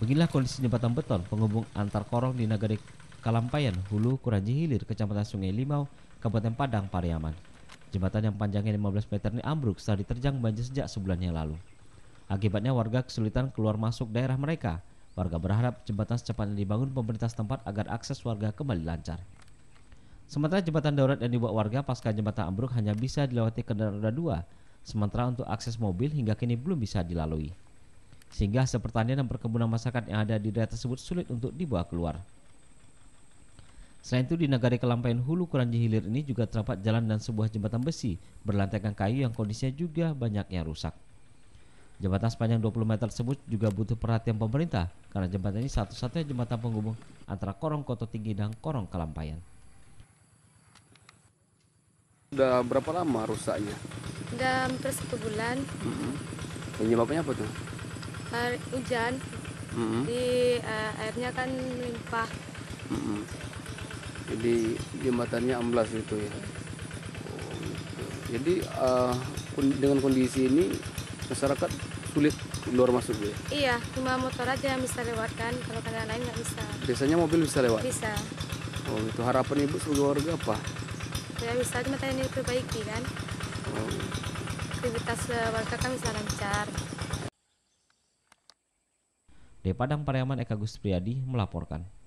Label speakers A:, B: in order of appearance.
A: Beginilah kondisi jembatan beton penghubung antar korong di Nagari Kalampayan, Hulu, Kuranji Hilir, Kecamatan Sungai Limau, Kabupaten Padang, Pariaman. Jembatan yang panjangnya 15 meter ini ambruk setelah diterjang banjir sejak sebulan yang lalu. Akibatnya warga kesulitan keluar masuk daerah mereka. Warga berharap jembatan secepatnya dibangun pemerintah setempat agar akses warga kembali lancar. Sementara jembatan darurat yang dibuat warga pasca jembatan ambruk hanya bisa dilewati kendaraan roda dua, sementara untuk akses mobil hingga kini belum bisa dilalui sehingga hasil pertanian dan perkebunan masyarakat yang ada di daerah tersebut sulit untuk dibawa keluar. Selain itu di negara Kelampaian Hulu Kuranji Hilir ini juga terdapat jalan dan sebuah jembatan besi berlantaikan kayu yang kondisinya juga banyak yang rusak. Jembatan sepanjang 20 meter tersebut juga butuh perhatian pemerintah karena jembatan ini satu-satunya jembatan penghubung antara Korong Koto Tinggi dan Korong Kelampaian.
B: Sudah berapa lama rusaknya?
C: Sudah hampir satu bulan.
B: Mm -hmm. apa tuh?
C: uh, hujan
B: mm -hmm. di
C: uh, airnya kan limpah
B: mm -hmm. jadi jembatannya amblas itu ya jadi uh, dengan kondisi ini masyarakat sulit keluar masuk ya?
C: Iya, cuma motor aja yang bisa lewatkan, kalau kendaraan lain nggak bisa.
B: Biasanya mobil bisa lewat? Bisa. Oh itu harapan ibu sebagai warga apa?
C: Ya bisa cuma ini perbaiki kan. Oh. Aktivitas eh, warga kan bisa lancar.
A: Depadang Padang Pariaman Eka Gus melaporkan.